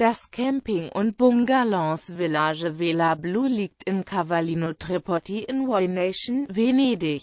Das Camping- und Bungalows Village Vela Blue liegt in Cavallino Tripodi in Nation, Venedig.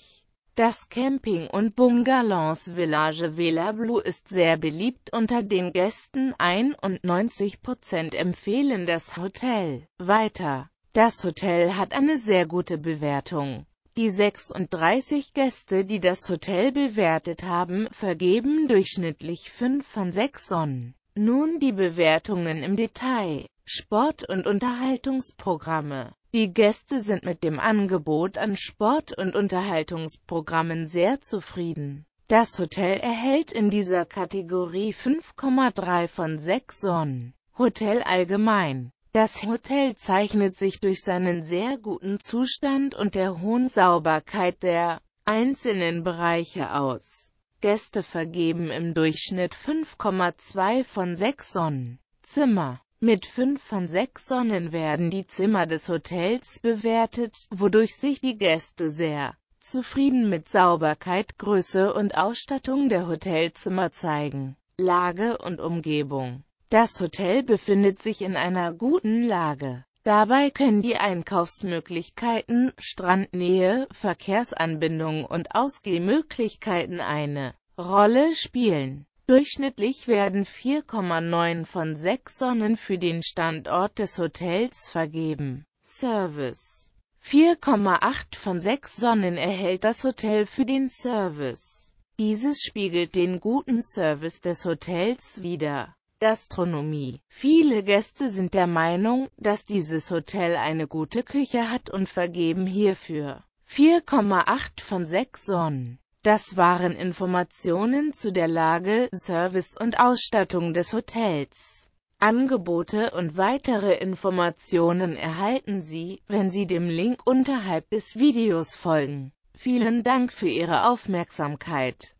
Das Camping- und Bungalows Village Vela Blue ist sehr beliebt unter den Gästen, 91% empfehlen das Hotel. Weiter. Das Hotel hat eine sehr gute Bewertung. Die 36 Gäste, die das Hotel bewertet haben, vergeben durchschnittlich 5 von 6 Sonnen. Nun die Bewertungen im Detail. Sport- und Unterhaltungsprogramme Die Gäste sind mit dem Angebot an Sport- und Unterhaltungsprogrammen sehr zufrieden. Das Hotel erhält in dieser Kategorie 5,3 von 6 Sonnen. Hotel allgemein Das Hotel zeichnet sich durch seinen sehr guten Zustand und der hohen Sauberkeit der einzelnen Bereiche aus. Gäste vergeben im Durchschnitt 5,2 von 6 Sonnenzimmer. Mit 5 von 6 Sonnen werden die Zimmer des Hotels bewertet, wodurch sich die Gäste sehr zufrieden mit Sauberkeit, Größe und Ausstattung der Hotelzimmer zeigen. Lage und Umgebung Das Hotel befindet sich in einer guten Lage. Dabei können die Einkaufsmöglichkeiten, Strandnähe, Verkehrsanbindungen und Ausgehmöglichkeiten eine Rolle spielen. Durchschnittlich werden 4,9 von 6 Sonnen für den Standort des Hotels vergeben. Service 4,8 von 6 Sonnen erhält das Hotel für den Service. Dieses spiegelt den guten Service des Hotels wider. Gastronomie. Viele Gäste sind der Meinung, dass dieses Hotel eine gute Küche hat und vergeben hierfür 4,8 von 6 Sonnen. Das waren Informationen zu der Lage, Service und Ausstattung des Hotels. Angebote und weitere Informationen erhalten Sie, wenn Sie dem Link unterhalb des Videos folgen. Vielen Dank für Ihre Aufmerksamkeit.